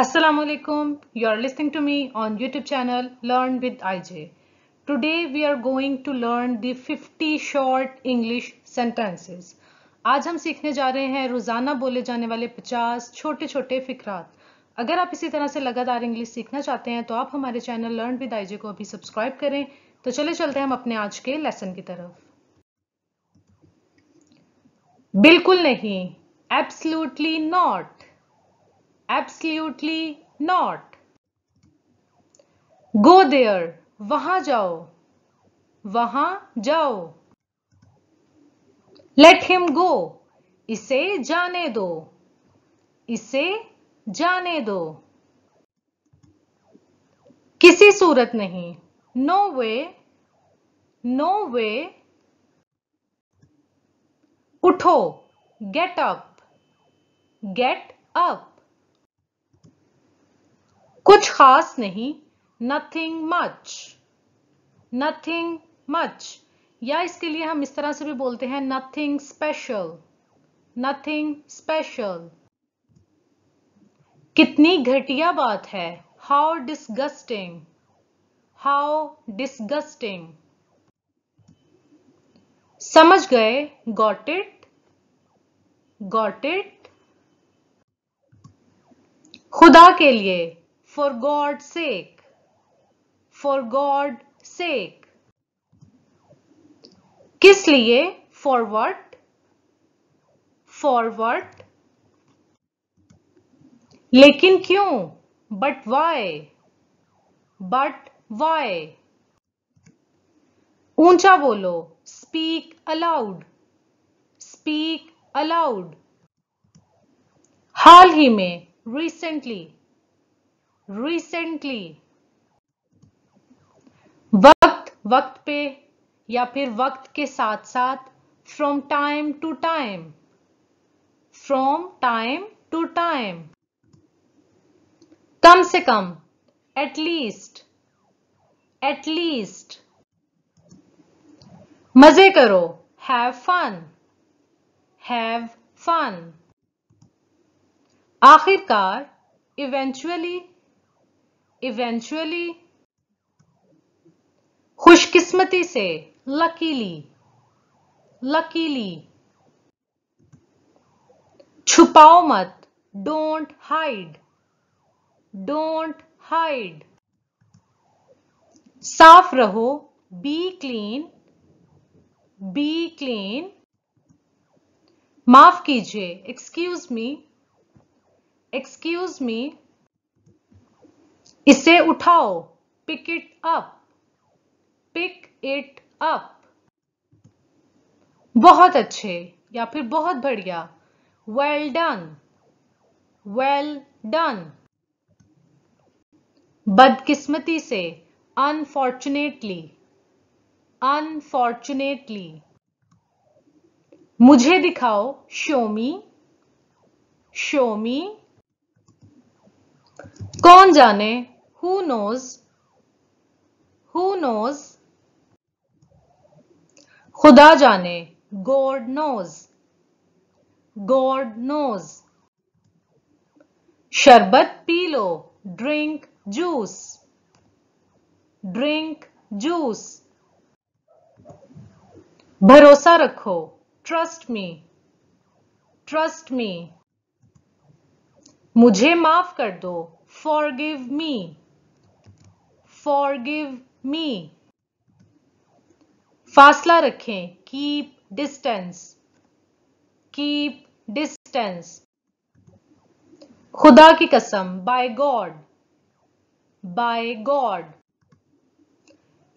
Assalamu alaikum. You are listening to me on YouTube channel Learn with IJ. Today we are going to learn the 50 short English sentences. आज हम सीखने जा रहे हैं रोजाना बोले जाने वाले 50 छोटे छोटे फिकरात अगर आप इसी तरह से लगातार इंग्लिश सीखना चाहते हैं तो आप हमारे चैनल लर्न विद आईजे को अभी सब्सक्राइब करें तो चले चलते हैं हम अपने आज के लेसन की तरफ बिल्कुल नहीं absolutely not absolutely not go there वहां जाओ वहां जाओ लेट हिम गो इसे जाने दो इसे जाने दो किसी सूरत नहीं नो वे नो वे उठो get up गेट अप कुछ खास नहीं नथिंग मच नथिंग मच या इसके लिए हम इस तरह से भी बोलते हैं नथिंग स्पेशल नथिंग स्पेशल कितनी घटिया बात है हाउ डिस्गस्टिंग हाउ डिस्गस्टिंग समझ गए गॉट इट गॉट इट खुदा के लिए for God's sake, for God's sake. किस लिए फॉरवर्ड फॉरवर्ड लेकिन क्यों बट वाई बट वाई ऊंचा बोलो स्पीक अलाउड स्पीक अलाउड हाल ही में रिसेंटली रिसेंटली वक्त वक्त पे या फिर वक्त के साथ साथ from time to time from time to time कम से कम एटलीस्ट एटलीस्ट मजे करो हैव फन हैव फन आखिरकार इवेंचुअली इवेंचुअली खुशकिस्मती से लकीली लकीली छुपाओ मत डोंट हाइड डोंट हाइड साफ रहो बी क्लीन बी क्लीन माफ कीजिए एक्सक्यूज मी एक्सक्यूज मी इसे उठाओ pick it up pick it up बहुत अच्छे या फिर बहुत बढ़िया वेल डन वेल डन बदकिस्मती से अनफॉर्चुनेटली अनफॉर्चुनेटली मुझे दिखाओ शोमी शोमी कौन जाने who knows who knows खुदा जाने गॉड नोज गॉड नोज शरबत पी लो ड्रिंक जूस ड्रिंक जूस भरोसा रखो ट्रस्ट मी ट्रस्ट मी मुझे माफ कर दो फॉरगिव मी फॉरगिव मी फासला रखें कीप डिस्टेंस कीप डिस्टेंस खुदा की कसम बाय गॉड बाय गॉड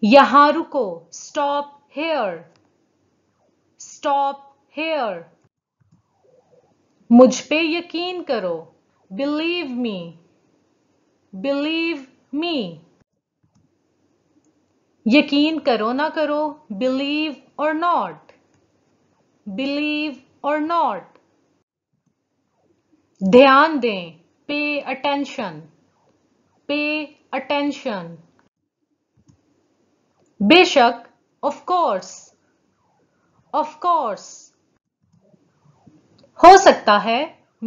यहां रुको स्टॉप हेयर स्टॉप हेयर मुझ पे यकीन करो बिलीव मी बिलीव मी यकीन करो ना करो बिलीव और नॉट बिलीव और नॉट ध्यान दें पे अटेंशन पे अटेंशन बेशक ऑफ कोर्स ऑफ कोर्स हो सकता है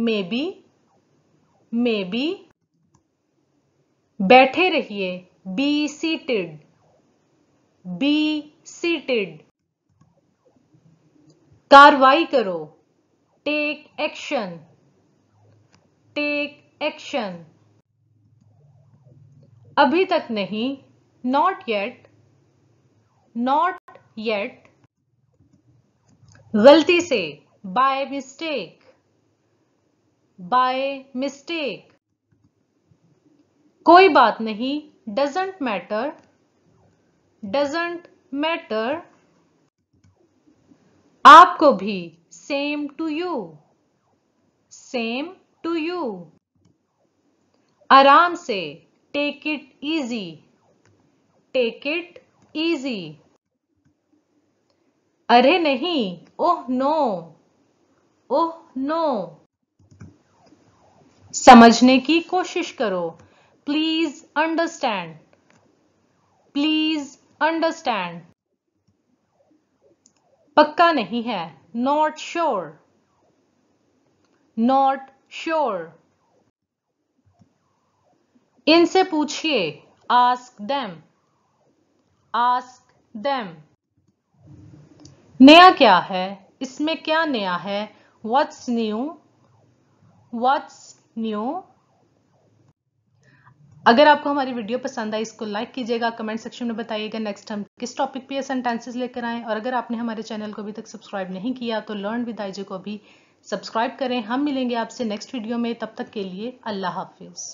मे बी मे बी बैठे रहिए बी सीटेड बी सीटेड कार्रवाई करो टेक एक्शन टेक एक्शन अभी तक नहीं नॉट येट नॉट येट गलती से बाय मिस्टेक बाय मिस्टेक कोई बात नहीं डजेंट मैटर डजेंट मैटर आपको भी same to you same to you आराम से take it easy take it easy अरे नहीं ओह नो ओह नो समझने की कोशिश करो प्लीज अंडरस्टैंड प्लीज अंडरस्टैंड पक्का नहीं है नॉट श्योर नॉट श्योर इनसे पूछिए आस्क देम आस्क देम नया क्या है इसमें क्या नया है व्हाट्स न्यू व्हाट्स न्यू अगर आपको हमारी वीडियो पसंद आई इसको लाइक कीजिएगा कमेंट सेक्शन में बताइएगा नेक्स्ट हम किस टॉपिक पे सेंटेंसेस लेकर आएँ और अगर आपने हमारे चैनल को अभी तक सब्सक्राइब नहीं किया तो लर्न विद आईजे को भी सब्सक्राइब करें हम मिलेंगे आपसे नेक्स्ट वीडियो में तब तक के लिए अल्लाह हाफिज़